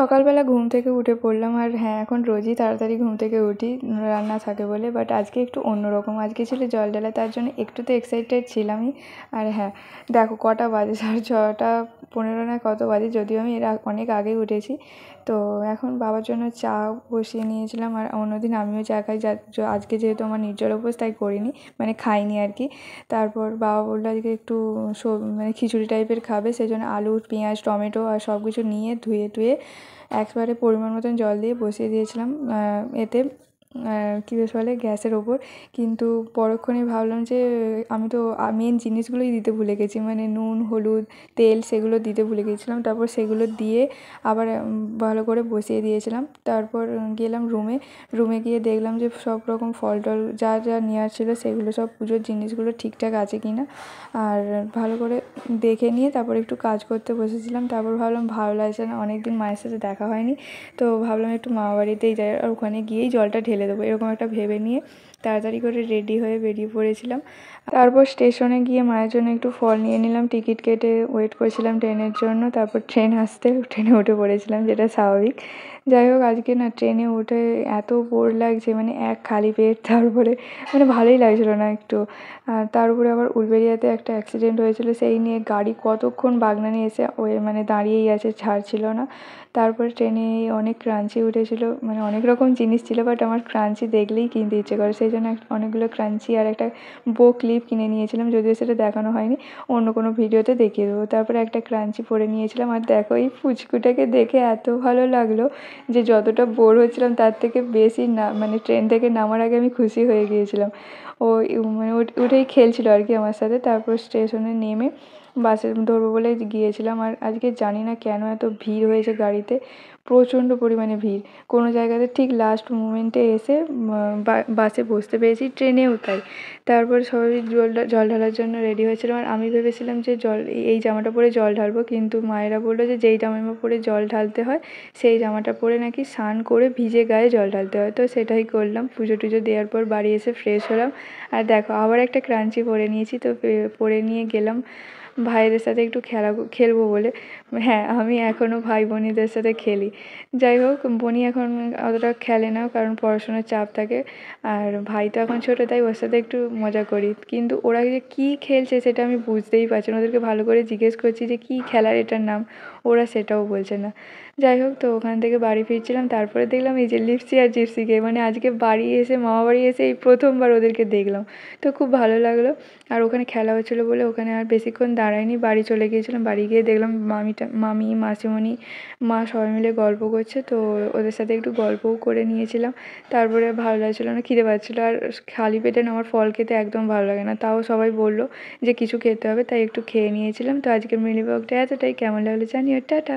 সকালবেলা ঘুম থেকে উঠে পড়লাম আর হ্যাঁ এখন রোজই তাড়াতাড়ি ঘুম থেকে উঠি রান্না থাকে বলে বাট আজকে একটু অন্যরকম আজকে ছিল জল ডালা তার জন্য একটু তো এক্সাইটেড ছিলামই আর হ্যাঁ দেখো কটা বাজে সাড়ে ছটা পনেরো না কত বাজে যদিও আমি এরা অনেক আগে উঠেছি তো এখন বাবার জন্য চা বসিয়ে নিয়েছিলাম আর অন্যদিন আমিও চা খাই যা আজকে যেহেতু আমার নির্জল উপোস তাই করিনি মানে খাইনি আর কি তারপর বাবা বললো আজকে একটু সব মানে খিচুড়ি টাইপের খাবে সেই জন্য আলু পেঁয়াজ টমেটো আর সব কিছু নিয়ে ধুয়ে টুয়ে একবারে পরিমাণ মতন জল দিয়ে বসিয়ে দিয়েছিলাম এতে কী বেশ বলে গ্যাসের ওপর কিন্তু পরক্ষণে ভাবলাম যে আমি তো মেন জিনিসগুলোই দিতে ভুলে গেছি মানে নুন হলুদ তেল সেগুলো দিতে ভুলে গেছিলাম তারপর সেগুলো দিয়ে আবার ভালো করে বসিয়ে দিয়েছিলাম তারপর গেলাম রুমে রুমে গিয়ে দেখলাম যে সব রকম ফল টল যা যা নেওয়ার ছিল সেগুলো সব পুজোর জিনিসগুলো ঠিকঠাক আছে কি না আর ভালো করে দেখে নিয়ে তারপর একটু কাজ করতে বসেছিলাম তারপর ভাবলাম ভালো লাগছে না অনেকদিন মায়ের সাথে দেখা হয়নি তো ভাবলাম একটু মামা বাড়িতেই যাই আর ওখানে গিয়েই জলটা ঢেলে দেবো এরকম একটা ভেবে নিয়ে তাড়াতাড়ি করে রেডি হয়ে বেরিয়ে পড়েছিলাম তারপর স্টেশনে গিয়ে মায়ের জন্য একটু ফল নিয়ে নিলাম টিকিট কেটে ওয়েট করেছিলাম ট্রেনের জন্য তারপর ট্রেন আসতে ট্রেনে উঠে পড়েছিলাম যেটা স্বাভাবিক যাই হোক আজকে না ট্রেনে উঠে এত বোর লাগছে মানে এক খালি পেট তারপরে মানে ভালোই লাগছিলো না একটু আর তার উপরে আবার উলবেরিয়াতে একটা অ্যাক্সিডেন্ট হয়েছিল সেই নিয়ে গাড়ি কতক্ষণ বাগনানি এসে ওই মানে দাঁড়িয়েই আছে ছাড়ছিল না তারপরে ট্রেনে অনেক ক্রাঞ্চি উঠেছিল মানে অনেক রকম জিনিস ছিল বাট আমার ক্রাঞ্চি দেখলেই কিনতে ইচ্ছে করে সে সেই জন্য অনেকগুলো ক্রাঞ্চি আর একটা বো ক্লিপ কিনে নিয়েছিলাম যদিও সেটা দেখানো হয়নি অন্য কোনো ভিডিওতে দেখিয়ে দেবো তারপরে একটা ক্রাঞ্চি পরে নিয়েছিলাম আর দেখো এই ফুচকুটাকে দেখে এত ভালো লাগলো যে যতটা বোর হচ্ছিলাম তার থেকে বেশি না মানে ট্রেন থেকে নামার আগে আমি খুশি হয়ে গিয়েছিলাম ও মানে ওটাই খেলছিল আর কি আমার সাথে তারপর স্টেশনে নেমে বাসে ধরবো বলে গিয়েছিলাম আর আজকে জানি না কেন এত ভিড় হয়েছে গাড়িতে প্রচণ্ড পরিমাণে ভিড় কোনো জায়গাতে ঠিক লাস্ট মুমেন্টে এসে বাসে বসতে পেরেছি ট্রেনেও তাই তারপর সবাই জল জল ঢালার জন্য রেডি হয়েছিলাম আর আমি ভেবেছিলাম যে জল এই জামাটা পরে জল ঢালবো কিন্তু মায়েরা বললো যে যেই জামা পরে জল ঢালতে হয় সেই জামাটা পরে নাকি স্নান করে ভিজে গায়ে জল ঢালতে হয় তো সেটাই করলাম পুজো টুজো দেওয়ার পর বাড়ি এসে ফ্রেশ হলাম আর দেখো আবার একটা ক্রাঞ্চি পরে নিয়েছি তো পরে নিয়ে গেলাম ভাইদের সাথে একটু খেলা খেলবো বলে হ্যাঁ আমি এখনও ভাই বোনদের সাথে খেলি যাই হোক বোনি এখন অতটা খেলে না কারণ পড়াশোনার চাপ থাকে আর ভাই তো এখন ছোটো তাই ওর সাথে একটু মজা করি কিন্তু ওরা যে কী খেলছে সেটা আমি বুঝতেই পারছি না ওদেরকে ভালো করে জিজ্ঞেস করছি যে কী খেলার এটার নাম ওরা সেটাও বলছে না যাই হোক তো ওখান থেকে বাড়ি ফিরছিলাম তারপরে দেখলাম এই যে লিপসি আর জিপসিকে মানে আজকে বাড়ি এসে মামা বাড়ি এসে এই প্রথমবার ওদেরকে দেখলাম তো খুব ভালো লাগলো আর ওখানে খেলা হচ্ছিলো বলে ওখানে আর বেশিক্ষণ দাঁড়ায়নি বাড়ি চলে গিয়েছিলাম বাড়ি গিয়ে দেখলাম মামিটা মামি মাসিমণি মা সবাই মিলে গল্প করছে তো ওদের সাথে একটু গল্পও করে নিয়েছিলাম তারপরে ভালো লাগছিলো না খিদে পাচ্ছিলো আর খালি পেটে না আমার ফল খেতে একদম ভালো লাগে না তাও সবাই বললো যে কিছু খেতে হবে তাই একটু খেয়ে নিয়েছিলাম তো আজকের মিনি এতটাই কেমন লাগলো জানি টাটা